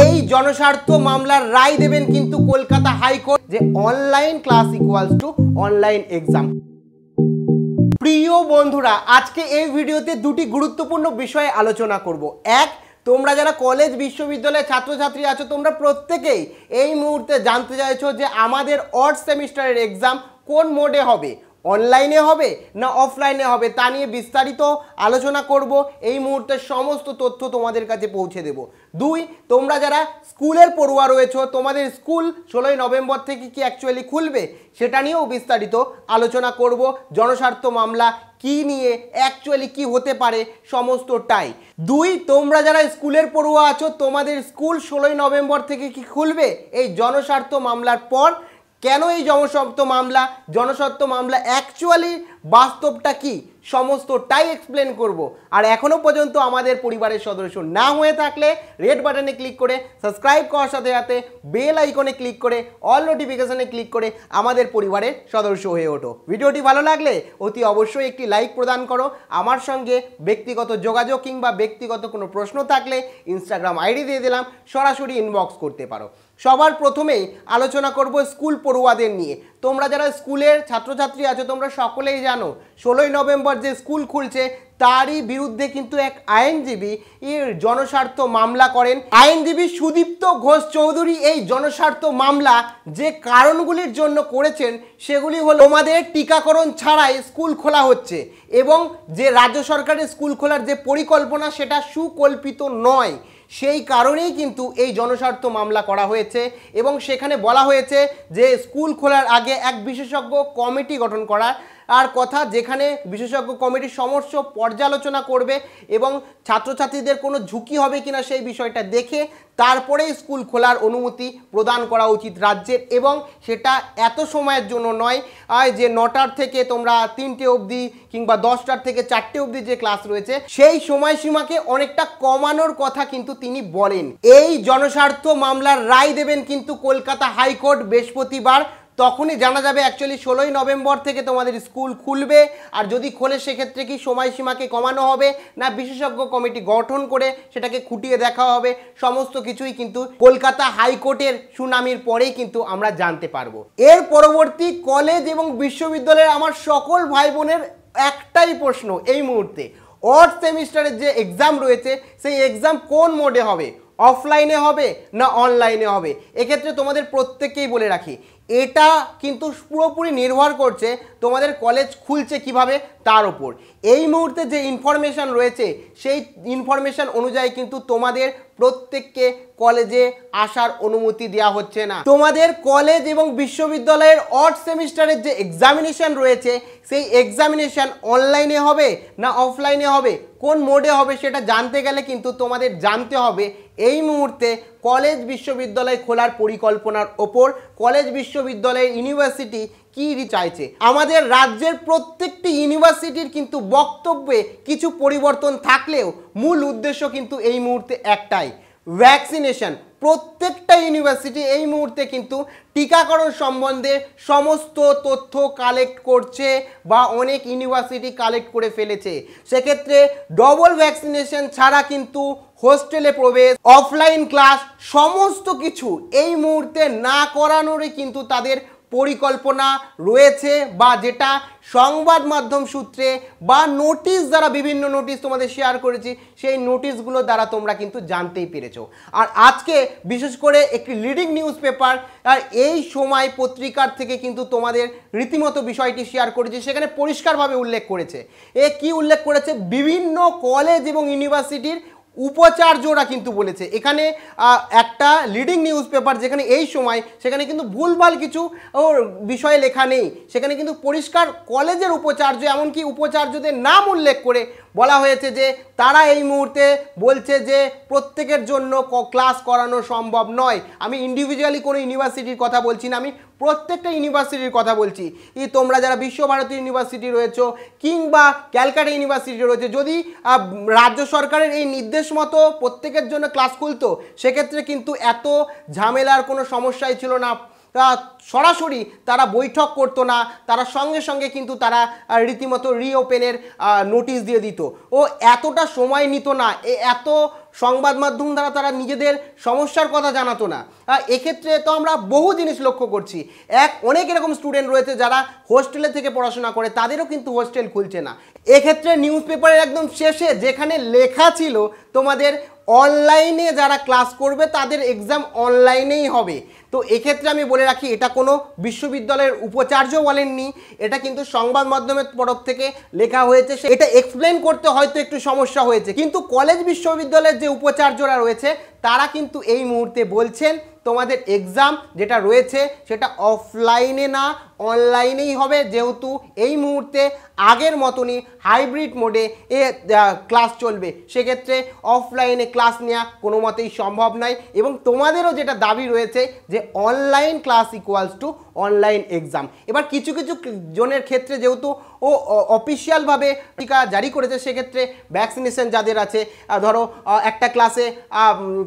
এই জনস্বার্থ মামলার রায় দেবেন কিন্তু কলকাতা হাইকোর্ট যে online class equals to online exam প্রিয় বন্ধুরা আজকে এই ভিডিওতে দুটি গুরুত্বপূর্ণ বিষয়ে আলোচনা করব এক তোমরা যারা কলেজ বিশ্ববিদ্যালয়ের ছাত্রছাত্রী আছো তোমরা প্রত্যেকেই এই মুহূর্তে জানতে চাইছো যে আমাদের অর্থ সেমিস্টারের এক্সাম কোন মোডে হবে অনলাইনে হবে না অফলাইনে হবে তা নিয়ে বিস্তারিত আলোচনা করব এই মুহূর্তে সমস্ত তথ্য তোমাদের কাছে পৌঁছে দেব দুই তোমরা যারা স্কুলের পড়ুয়া রয়েছ তোমাদের স্কুল ষোলোই নভেম্বর থেকে কি অ্যাকচুয়ালি খুলবে সেটা নিয়েও বিস্তারিত আলোচনা করব জনস্বার্থ মামলা কি নিয়ে অ্যাকচুয়ালি কি হতে পারে সমস্তটাই দুই তোমরা যারা স্কুলের পড়ুয়া আছো তোমাদের স্কুল ষোলোই নভেম্বর থেকে কি খুলবে এই জনস্বার্থ মামলার পর কেন এই জনস্বত্ব মামলা জনস্বত্ব মামলা অ্যাকচুয়ালি বাস্তবটা কি সমস্তটাই এক্সপ্লেন করব আর এখনও পর্যন্ত আমাদের পরিবারের সদস্য না হয়ে থাকলে রেড বাটনে ক্লিক করে সাবস্ক্রাইব করার সাথে সাথে বেল আইকনে ক্লিক করে অল নোটিফিকেশানে ক্লিক করে আমাদের পরিবারের সদস্য হয়ে ওঠো ভিডিওটি ভালো লাগলে অতি অবশ্যই একটি লাইক প্রদান করো আমার সঙ্গে ব্যক্তিগত যোগাযোগ কিংবা ব্যক্তিগত কোনো প্রশ্ন থাকলে ইনস্টাগ্রাম আইডি দিয়ে দিলাম সরাসরি ইনবক্স করতে পারো সবার প্রথমেই আলোচনা করব স্কুল পড়ুয়াদের নিয়ে তোমরা যারা স্কুলের ছাত্রছাত্রী আছো তোমরা সকলেই জানো ষোলোই নভেম্বর যে স্কুল খুলছে তারই বিরুদ্ধে কিন্তু এক আইনজীবী এর জনস্বার্থ মামলা করেন আইনজীবী সুদীপ্ত ঘোষ চৌধুরী এই জনস্বার্থ মামলা যে কারণগুলির জন্য করেছেন সেগুলি হল তোমাদের টিকাকরণ ছাড়াই স্কুল খোলা হচ্ছে এবং যে রাজ্য সরকারের স্কুল খোলার যে পরিকল্পনা সেটা সুকল্পিত নয় সেই কারণেই কিন্তু এই জনস্বার্থ মামলা করা হয়েছে এবং সেখানে বলা হয়েছে যে স্কুল খোলার আগে এক বিশেষজ্ঞ কমিটি গঠন করা আর কথা যেখানে বিশেষজ্ঞ কমিটির সমস্ত পর্যালোচনা করবে এবং ছাত্রছাত্রীদের কোনো ঝুঁকি হবে কিনা সেই বিষয়টা দেখে তারপরে স্কুল খোলার অনুমতি প্রদান করা উচিত রাজ্যের এবং সেটা এত সময়ের জন্য নয় যে নটার থেকে তোমরা তিনটে অবধি কিংবা দশটার থেকে চারটে অবধি যে ক্লাস রয়েছে সেই সময়সীমাকে অনেকটা কমানোর কথা কিন্তু তিনি বলেন এই জনস্বার্থ মামলার রায় দেবেন কিন্তু কলকাতা হাইকোর্ট বৃহস্পতিবার তখনই জানা যাবে অ্যাকচুয়ালি ষোলোই নভেম্বর থেকে তোমাদের স্কুল খুলবে আর যদি খোলে সেক্ষেত্রে কি সময়সীমাকে কমানো হবে না বিশেষজ্ঞ কমিটি গঠন করে সেটাকে খুঁটিয়ে দেখা হবে সমস্ত কিছুই কিন্তু কলকাতা হাইকোর্টের সুনামির পরেই কিন্তু আমরা জানতে পারবো এর পরবর্তী কলেজ এবং বিশ্ববিদ্যালয়ের আমার সকল ভাই বোনের একটাই প্রশ্ন এই মুহূর্তে অর্থ সেমিস্টারের যে এক্সাম রয়েছে সেই এক্সাম কোন মোডে হবে অফলাইনে হবে না অনলাইনে হবে এক্ষেত্রে তোমাদের প্রত্যেককেই বলে রাখি এটা কিন্তু পুরোপুরি নির্ভর করছে তোমাদের কলেজ খুলছে কিভাবে তার ওপর এই মুহূর্তে যে ইনফরমেশান রয়েছে সেই ইনফরমেশান অনুযায়ী কিন্তু তোমাদের প্রত্যেককে কলেজে আসার অনুমতি দেওয়া হচ্ছে না তোমাদের কলেজ এবং বিশ্ববিদ্যালয়ের অর্থ সেমিস্টারের যে এক্সামিনেশান রয়েছে সেই এক্সামিনেশান অনলাইনে হবে না অফলাইনে হবে কোন মোডে হবে সেটা জানতে গেলে কিন্তু তোমাদের জানতে হবে এই মুহূর্তে কলেজ বিশ্ববিদ্যালয় খোলার পরিকল্পনার ওপর কলেজ বিশ্ববিদ্যালয় ইউনিভার্সিটি কী চাইছে আমাদের রাজ্যের প্রত্যেকটি ইউনিভার্সিটির কিন্তু বক্তব্যে কিছু পরিবর্তন থাকলেও মূল উদ্দেশ্য কিন্তু এই মুহূর্তে একটাই ভ্যাকসিনেশন প্রত্যেকটা ইউনিভার্সিটি এই মুহূর্তে কিন্তু টিকাকরণ সম্বন্ধে সমস্ত তথ্য কালেক্ট করছে বা অনেক ইউনিভার্সিটি কালেক্ট করে ফেলেছে সেক্ষেত্রে ডবল ভ্যাকসিনেশন ছাড়া কিন্তু হোস্টেলে প্রবেশ অফলাইন ক্লাস সমস্ত কিছু এই মুহূর্তে না করানোরই কিন্তু তাদের পরিকল্পনা রয়েছে বা যেটা সংবাদ মাধ্যম সূত্রে বা নোটিশ দ্বারা বিভিন্ন নোটিশ তোমাদের শেয়ার করেছি সেই নোটিশগুলো দ্বারা তোমরা কিন্তু জানতেই পেরেছ আর আজকে বিশেষ করে একটি লিডিং নিউজ পেপার আর এই সময় পত্রিকার থেকে কিন্তু তোমাদের রীতিমতো বিষয়টি শেয়ার করেছি সেখানে পরিষ্কারভাবে উল্লেখ করেছে এ কি উল্লেখ করেছে বিভিন্ন কলেজ এবং ইউনিভার্সিটির উপাচার্যরা কিন্তু বলেছে এখানে একটা লিডিং নিউজ পেপার যেখানে এই সময় সেখানে কিন্তু ভুলভাল কিছু বিষয়ে লেখা নেই সেখানে কিন্তু পরিষ্কার কলেজের উপচার্য এমনকি উপচার্যদের নাম উল্লেখ করে বলা হয়েছে যে তারা এই মুহূর্তে বলছে যে প্রত্যেকের জন্য ক্লাস করানো সম্ভব নয় আমি ইন্ডিভিজুয়ালি কোনো ইউনিভার্সিটির কথা বলছি না আমি প্রত্যেকটা ইউনিভার্সিটির কথা বলছি ই তোমরা যারা বিশ্বভারতী ইউনিভার্সিটি রয়েছে কিংবা ক্যালকাটা ইউনিভার্সিটি রয়েছে যদি রাজ্য সরকারের এই নির্দেশ মতো প্রত্যেকের জন্য ক্লাস খুলতো সেক্ষেত্রে কিন্তু এত ঝামেলার কোনো সমস্যাই ছিল না সরাসরি তারা বৈঠক করতো না তারা সঙ্গে সঙ্গে কিন্তু তারা রীতিমতো রিওপেনের নোটিশ দিয়ে দিত ও এতটা সময় নিত না এত সংবাদ মাধ্যম দ্বারা তারা নিজেদের সমস্যার কথা জানাতো না এক্ষেত্রে তো আমরা বহু জিনিস লক্ষ্য করছি এক অনেক এরকম স্টুডেন্ট রয়েছে যারা হোস্টেলে থেকে পড়াশোনা করে তাদেরও কিন্তু হোস্টেল খুলছে না এক্ষেত্রে নিউজ পেপারের একদম শেষে যেখানে লেখা ছিল তোমাদের অনলাইনে যারা ক্লাস করবে তাদের এক্সাম অনলাইনেই হবে তো এক্ষেত্রে আমি বলে রাখি এটা কোনো বিশ্ববিদ্যালয়ের উপচার্য বলেননি এটা কিন্তু সংবাদ মাধ্যমের তরফ থেকে লেখা হয়েছে এটা এক্সপ্লেন করতে হয়তো একটু সমস্যা হয়েছে কিন্তু কলেজ বিশ্ববিদ্যালয়ের যে উপচার্যরা রয়েছে তারা কিন্তু এই মুহূর্তে বলছেন তোমাদের এক্সাম যেটা রয়েছে সেটা অফলাইনে না অনলাইনেই হবে যেহেতু এই মুহূর্তে আগের মতনই হাইব্রিড মোডে এ ক্লাস চলবে সেক্ষেত্রে অফলাইনে ক্লাস নেওয়া কোনো মতেই সম্ভব নয় এবং তোমাদেরও যেটা দাবি রয়েছে যে online class equals to online exam এবার কিছু কিছু জনের ক্ষেত্রে যেহেতু ও অফিসিয়ালভাবে টিকা জারি করেছে সেক্ষেত্রে ভ্যাকসিনেশন যাদের আছে ধরো একটা ক্লাসে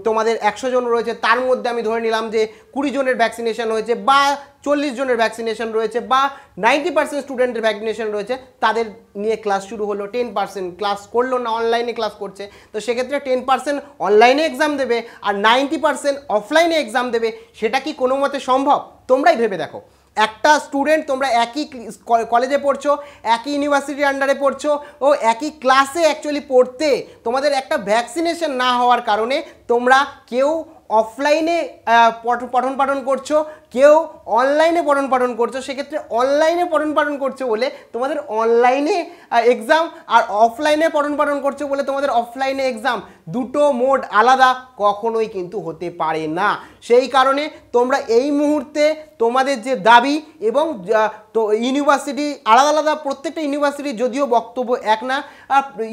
তোমাদের একশো জন রয়েছে তার মধ্যে আমি ধরে নিলাম যে কুড়ি জনের ভ্যাকসিনেশন হয়েছে বা চল্লিশ জনের ভ্যাকসিনেশন রয়েছে বা নাইনটি পার্সেন্ট স্টুডেন্টের ভ্যাকসিনেশন রয়েছে তাদের নিয়ে ক্লাস শুরু হলো টেন পার্সেন্ট ক্লাস করলো না অনলাইনে ক্লাস করছে তো সেক্ষেত্রে টেন পার্সেন্ট অনলাইনে এক্সাম দেবে আর নাইনটি পার্সেন্ট অফলাইনে এক্সাম দেবে সেটা কি কোনো মতে সম্ভব তোমরাই ভেবে দেখো একটা স্টুডেন্ট তোমরা একই কলেজে পড়ছো একই ইউনিভার্সিটির আন্ডারে পড়ছো ও একই ক্লাসে অ্যাকচুয়ালি পড়তে তোমাদের একটা ভ্যাকসিনেশন না হওয়ার কারণে তোমরা কেউ অফলাইনে পঠন পাঠন করছো কেউ অনলাইনে পঠন পাঠন করছো সেক্ষেত্রে অনলাইনে পঠন পাঠন করছো বলে তোমাদের অনলাইনে এক্সাম আর অফলাইনে পঠন পাঠন করছো বলে তোমাদের অফলাইনে এক্সাম দুটো মোড আলাদা কখনোই কিন্তু হতে পারে না সেই কারণে তোমরা এই মুহূর্তে তোমাদের যে দাবি এবং তো ইউনিভার্সিটি আলাদা আলাদা প্রত্যেকটা ইউনিভার্সিটির যদিও বক্তব্য এক না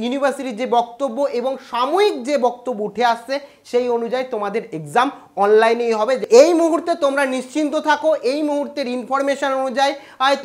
ইউনিভার্সিটির যে বক্তব্য এবং সাময়িক যে বক্তব্য উঠে আসছে সেই অনুযায়ী তোমাদের এক্সাম অনলাইনেই হবে এই মুহূর্তে তোমরা নিশ্চিন্ত থাকো এই মুহূর্তের ইনফরমেশান অনুযায়ী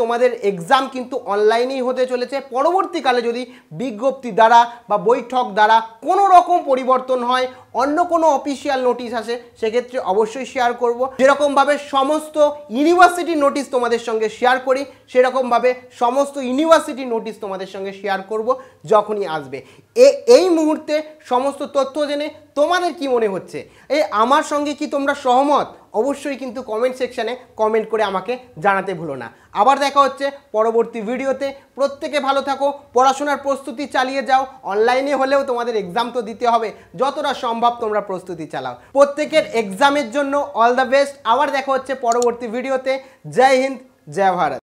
তোমাদের এক্সাম কিন্তু অনলাইনেই হতে চলেছে পরবর্তীকালে যদি বিজ্ঞপ্তি দ্বারা বা বৈঠক দ্বারা কোনো রকম পরিবর্তন হয় অন্য কোনো অফিসিয়াল নোটিশ আসে সেক্ষেত্রে অবশ্যই শেয়ার করব যেরকমভাবে সমস্ত ইউনিভার্সিটির নোটিশ তোমাদের সঙ্গে শেয়ার করি সেরকমভাবে সমস্ত ইউনিভার্সিটির নোটিশ তোমাদের সঙ্গে শেয়ার করব যখনই আসবে এ এই মুহূর্তে সমস্ত তথ্য জেনে তোমাদের কি মনে হচ্ছে এই আমার সঙ্গে কি তোমরা সহমত অবশ্যই কিন্তু কমেন্ট সেকশানে কমেন্ট করে আমাকে জানাতে ভুলো না আবার দেখা হচ্ছে পরবর্তী ভিডিওতে প্রত্যেকে ভালো থাকো পড়াশোনার প্রস্তুতি চালিয়ে যাও অনলাইনে হলেও তোমাদের এক্সাম তো দিতে হবে যতটা সম্ভব তোমরা প্রস্তুতি চালাও প্রত্যেকের এক্সামের জন্য অল দ্য বেস্ট আবার দেখা হচ্ছে পরবর্তী ভিডিওতে জয় হিন্দ জয় ভারত